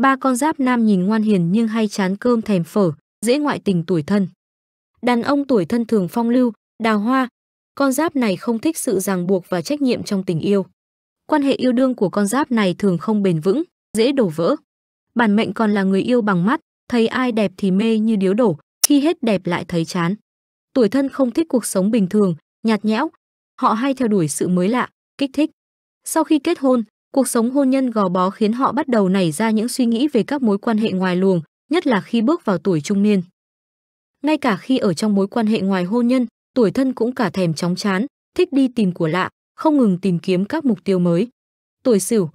Ba con giáp nam nhìn ngoan hiền nhưng hay chán cơm thèm phở, dễ ngoại tình tuổi thân. Đàn ông tuổi thân thường phong lưu, đào hoa. Con giáp này không thích sự ràng buộc và trách nhiệm trong tình yêu. Quan hệ yêu đương của con giáp này thường không bền vững, dễ đổ vỡ. Bản mệnh còn là người yêu bằng mắt, thấy ai đẹp thì mê như điếu đổ, khi hết đẹp lại thấy chán. Tuổi thân không thích cuộc sống bình thường, nhạt nhẽo. Họ hay theo đuổi sự mới lạ, kích thích. Sau khi kết hôn, Cuộc sống hôn nhân gò bó khiến họ bắt đầu nảy ra những suy nghĩ về các mối quan hệ ngoài luồng, nhất là khi bước vào tuổi trung niên. Ngay cả khi ở trong mối quan hệ ngoài hôn nhân, tuổi thân cũng cả thèm chóng chán, thích đi tìm của lạ, không ngừng tìm kiếm các mục tiêu mới. Tuổi Sửu,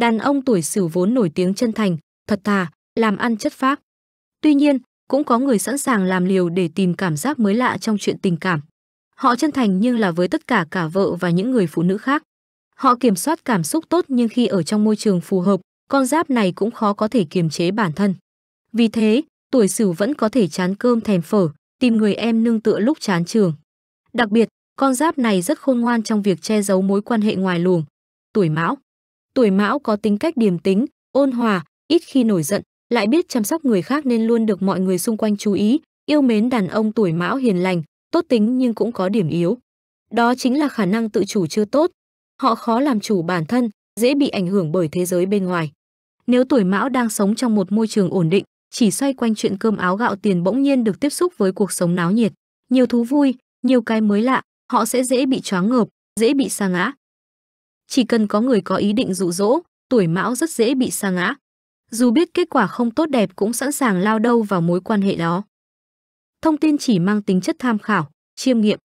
đàn ông tuổi Sửu vốn nổi tiếng chân thành, thật thà, làm ăn chất phác. Tuy nhiên, cũng có người sẵn sàng làm liều để tìm cảm giác mới lạ trong chuyện tình cảm. Họ chân thành nhưng là với tất cả cả vợ và những người phụ nữ khác. Họ kiểm soát cảm xúc tốt nhưng khi ở trong môi trường phù hợp, con giáp này cũng khó có thể kiềm chế bản thân. Vì thế, tuổi Sửu vẫn có thể chán cơm thèm phở, tìm người em nương tựa lúc chán trường. Đặc biệt, con giáp này rất khôn ngoan trong việc che giấu mối quan hệ ngoài luồng. Tuổi Mão. Tuổi Mão có tính cách điềm tính, ôn hòa, ít khi nổi giận, lại biết chăm sóc người khác nên luôn được mọi người xung quanh chú ý, yêu mến đàn ông tuổi Mão hiền lành, tốt tính nhưng cũng có điểm yếu. Đó chính là khả năng tự chủ chưa tốt, họ khó làm chủ bản thân, dễ bị ảnh hưởng bởi thế giới bên ngoài. Nếu tuổi Mão đang sống trong một môi trường ổn định, chỉ xoay quanh chuyện cơm áo gạo tiền bỗng nhiên được tiếp xúc với cuộc sống náo nhiệt, nhiều thú vui, nhiều cái mới lạ, họ sẽ dễ bị choáng ngợp, dễ bị sa ngã. Chỉ cần có người có ý định dụ dỗ, tuổi Mão rất dễ bị sa ngã. Dù biết kết quả không tốt đẹp cũng sẵn sàng lao đâu vào mối quan hệ đó. Thông tin chỉ mang tính chất tham khảo, chiêm nghiệm.